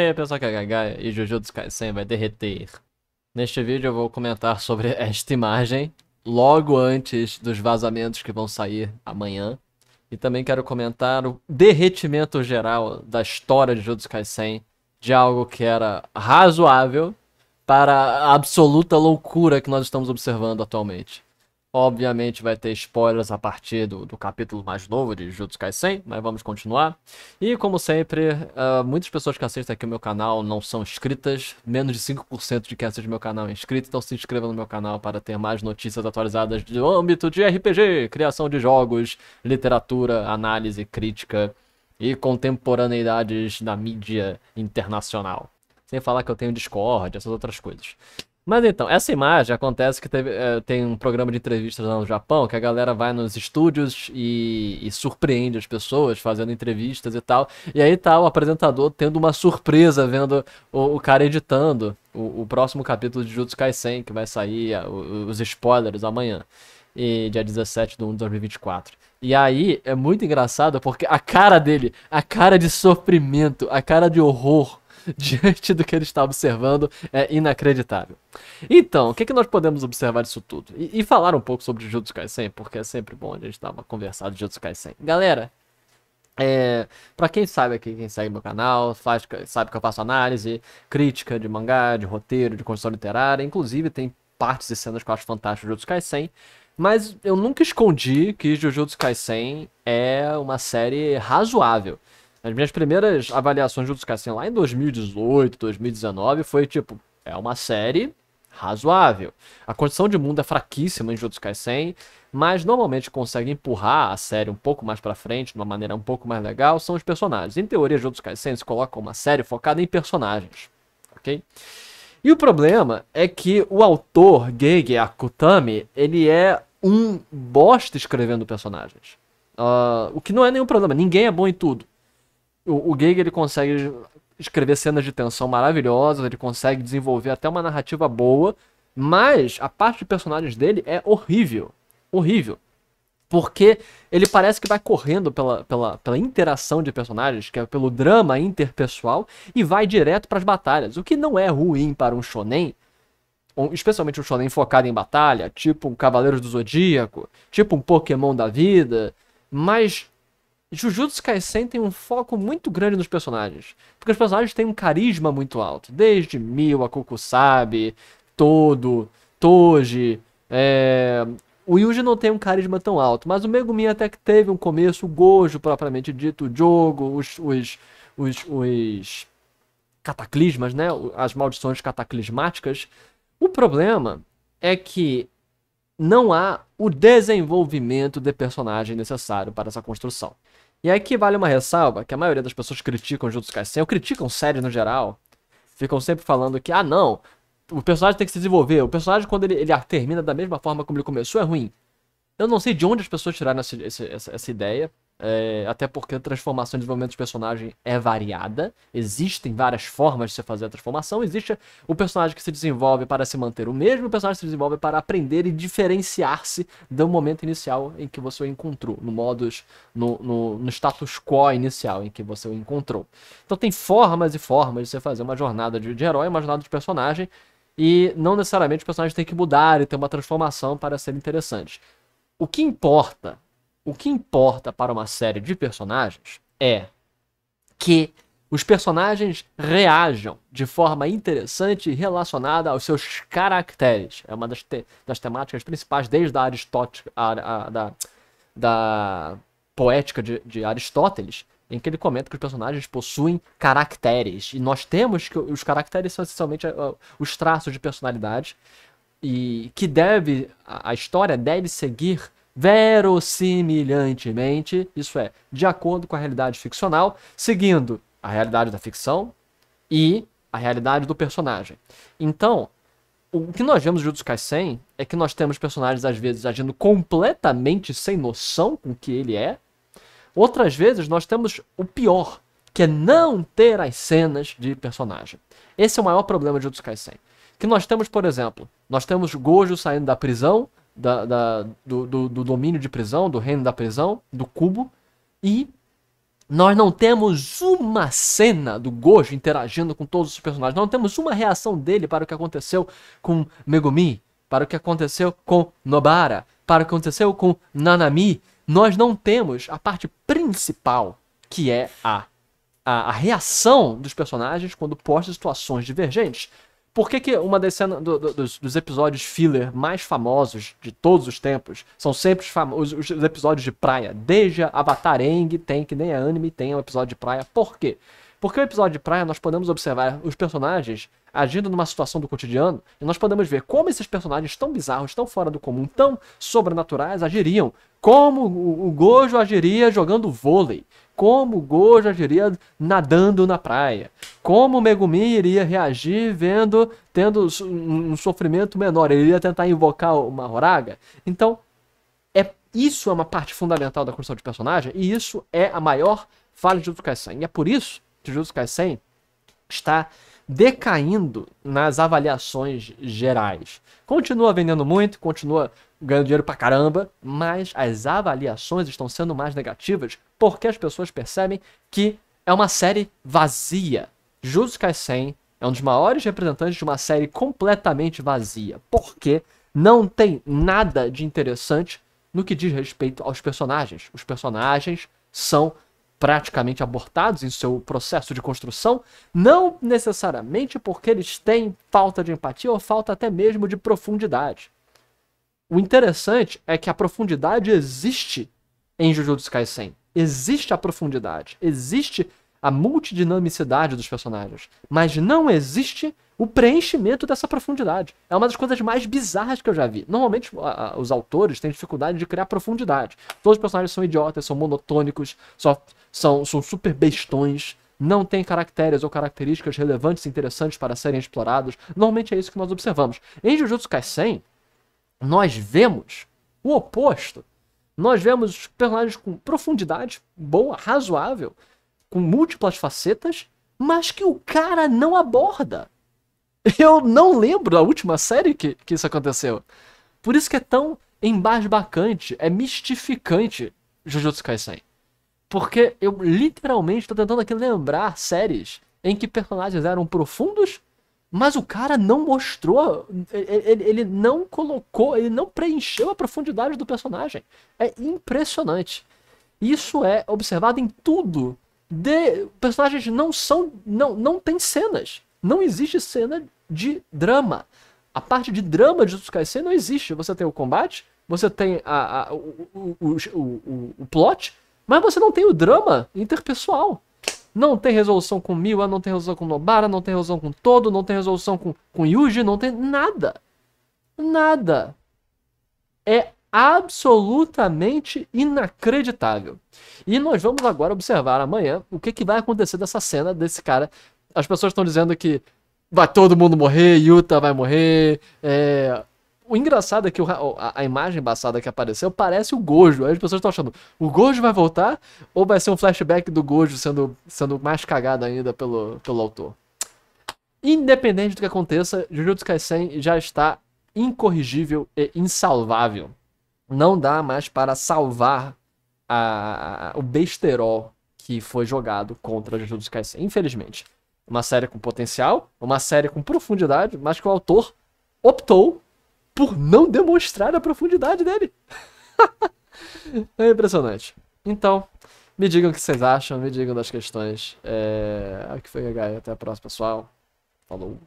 aí pessoal que é Gaga e Jojo Kaisen vai derreter. Neste vídeo eu vou comentar sobre esta imagem logo antes dos vazamentos que vão sair amanhã. E também quero comentar o derretimento geral da história de Jojo Kaisen de algo que era razoável para a absoluta loucura que nós estamos observando atualmente. Obviamente vai ter spoilers a partir do, do capítulo mais novo de Jutsu Kaisen, mas vamos continuar. E como sempre, uh, muitas pessoas que assistem aqui o meu canal não são inscritas, menos de 5% de quem assiste meu canal é inscrito, então se inscreva no meu canal para ter mais notícias atualizadas do âmbito de RPG, criação de jogos, literatura, análise, crítica e contemporaneidades na mídia internacional. Sem falar que eu tenho Discord, essas outras coisas. Mas então, essa imagem acontece que teve, é, tem um programa de entrevistas lá no Japão que a galera vai nos estúdios e, e, surpreende as pessoas fazendo entrevistas e tal. E aí tá o apresentador tendo uma surpresa vendo o, o cara editando o, o, próximo capítulo de Jutsu Kaisen, que vai sair a, eh, os spoilers amanhã, e dia 17 de 1 de 2024. E aí é muito engraçado porque a cara dele, a cara de sofrimento, a cara de horror diante do que ele está observando é inacreditável. Então, o que, é que nós podemos observar disso tudo? E, e falar um pouco sobre Jujutsu Kaisen, porque é sempre bom a gente estar conversando de Jujutsu Kaisen. Galera, é, para quem sabe aqui, quem segue meu canal, faz, sabe que eu faço análise, crítica de mangá, de roteiro, de construção literária, inclusive tem partes e cenas que eu acho fantásticas de Jujutsu Kaisen, mas eu nunca escondi que Jujutsu Kaisen é uma série razoável. As minhas primeiras avaliações de Jujutsu Kaisen lá em 2018, 2019 foi tipo, é uma série razoável. A condição de mundo é fraquíssima em Jutsu Kaisen, mas normalmente consegue empurrar a série um pouco mais para frente, de uma maneira um pouco mais legal, são os personagens. Em teoria, Jutsu Kaisen se coloca uma série focada em personagens, ok? E o problema é que o autor, Gege Akutami, ele é um bosta escrevendo personagens. Uh, o que não é nenhum problema, ninguém é bom em tudo o, o ele consegue escrever cenas de tensão maravilhosas, ele consegue desenvolver até uma narrativa boa, mas a parte de personagens dele é horrível. Horrível. Porque ele parece que vai correndo pela, pela, pela interação de personagens, que é pelo drama interpessoal, e vai direto para as batalhas. O que não é ruim para um shonen, especialmente um shonen focado em batalha, tipo um Cavaleiros do Zodíaco, tipo um Pokémon da vida, mas Jujutsu Kaisen tem um foco muito grande nos personagens, porque os personagens têm um carisma muito alto, desde a Kokusabe, Todo, Toji, é... O Yuji não tem um carisma tão alto, mas o Megumin até que teve um começo, o Gojo propriamente dito, o Jogo, os, os, os, os cataclismas, né? As maldições cataclismáticas. O problema é que não há o desenvolvimento de personagem necessário para essa construção. E que vale uma ressalva que a maioria das pessoas criticam Jutsu Kaisen, ou criticam séries no geral, ficam sempre falando que, ah não, o personagem tem que se desenvolver, o personagem quando ele, ele termina da mesma forma como ele começou é ruim. Eu não sei de onde as pessoas tiraram essa, essa, essa ideia, é, até porque a transformação e desenvolvimento de personagem é variada. Existem várias formas de você fazer a transformação. Existe o personagem que se desenvolve para se manter o mesmo, o personagem que se desenvolve para aprender e diferenciar-se do momento inicial em que você o encontrou, no modus, no, no, no status quo inicial em que você o encontrou. Então tem formas e formas de você fazer uma jornada de, de herói, uma jornada de personagem. E não necessariamente o personagem tem que mudar e ter uma transformação para ser interessante. O que importa o que importa para uma série de personagens é que os personagens reajam de forma interessante e relacionada aos seus caracteres. É uma das, te das temáticas principais desde a, aristótica a, a, a da, da, poética de, de Aristóteles, em que ele comenta que os personagens possuem caracteres. E nós temos que os caracteres são essencialmente eh, eh, os traços de personalidade e que deve a história deve seguir verossimilhantemente, isso é, de acordo com a realidade ficcional, seguindo a realidade da ficção e a realidade do personagem. Então, o que nós vemos de Jujutsu Kaisen é que nós temos personagens, às vezes, agindo completamente sem noção com o que ele é. Outras vezes, nós temos o pior, que é não ter as cenas de personagem. Esse é o maior problema de Jujutsu Kaisen. Que nós temos, por exemplo, nós temos Gojo saindo da prisão, da, da do, do, do domínio de prisão, do reino da prisão, do cubo, e nós não temos uma cena do Gojo interagindo com todos os personagens. Não temos uma reação dele para o que aconteceu com Megumi, para o que aconteceu com Nobara, para o que aconteceu com Nanami. Nós não temos a parte principal, que é a, a, a reação dos personagens quando postos situações divergentes. Por que, que uma das cenas do, do, dos, dos, episódios filler mais famosos de todos os tempos são sempre os, os episódios de praia? Desde Avatar Eng tem, que nem é anime tem um episódio de praia. Por quê? Porque o episódio de praia nós podemos observar os personagens agindo numa situação do cotidiano e nós podemos ver como esses personagens tão bizarros, tão fora do comum, tão sobrenaturais agiriam. Como o, o Gojo agiria jogando vôlei como Gojo agiria nadando na praia, como Megumi iria reagir vendo tendo um sofrimento menor, ele iria tentar invocar uma Horaga. Então, é isso é uma parte fundamental da construção de personagem e isso é a maior falha de Jutsu Kaisen. E é por isso que Jutsu Kaisen está decaindo nas avaliações gerais. Continua vendendo muito, continua ganhando dinheiro pra caramba, mas as avaliações estão sendo mais negativas porque as pessoas percebem que é uma série vazia. Jujutsu Kaisen é um dos maiores representantes de uma série completamente vazia, porque não tem nada de interessante no que diz respeito aos personagens. Os personagens são praticamente abortados em seu processo de construção, não necessariamente porque eles têm falta de empatia ou falta até mesmo de profundidade. O interessante é que a profundidade existe em Jujutsu Kaisen. Existe a profundidade, existe a multidinamicidade dos personagens, mas não existe o preenchimento dessa profundidade. É uma das coisas mais bizarras que eu já vi. Normalmente a, a, os autores têm dificuldade de criar profundidade. Todos os personagens são idiotas, são monotônicos, só, são, são super bestões, não têm caracteres ou características relevantes e interessantes para serem explorados. Normalmente é isso que nós observamos. Em Jujutsu Kaisen, nós vemos o oposto. Nós vemos personagens com profundidade boa, razoável, com múltiplas facetas, mas que o cara não aborda. Eu não lembro da última série que, que isso aconteceu. Por isso que é tão embasbacante, é mistificante Jujutsu Kaisen. Porque eu literalmente estou tentando aqui lembrar séries em que personagens eram profundos mas o cara não mostrou, ele, ele, não colocou, ele não preencheu a profundidade do personagem. É impressionante. Isso é observado em tudo. De, personagens não são, não, não tem cenas. Não existe cena de drama. A parte de drama de Jujutsu Kaisen não existe. Você tem o combate, você tem a, a o, o, o, o, o plot, mas você não tem o drama interpessoal. Não tem resolução com Miwa, não tem resolução com Nobara, não tem resolução com Todo, não tem resolução com, com Yuji, não tem nada. Nada. É absolutamente inacreditável. E nós vamos agora observar amanhã o que, que vai acontecer dessa cena desse cara. As pessoas estão dizendo que vai todo mundo morrer, Yuta vai morrer, é, o engraçado é que o, a, a, imagem passada que apareceu parece o Gojo. Aí as pessoas estão achando, o Gojo vai voltar? Ou vai ser um flashback do Gojo sendo, sendo mais cagado ainda pelo, pelo autor? Independente do que aconteça, Jujutsu Kaisen já está incorrigível e insalvável. Não dá mais para salvar a, a, o besterol que foi jogado contra Jujutsu Kaisen, infelizmente. Uma série com potencial, uma série com profundidade, mas que o autor optou por não demonstrar a profundidade dele. é impressionante. Então, me digam o que vocês acham, me digam das questões. É... Aqui foi a Gaia. Até a próxima, pessoal. Falou.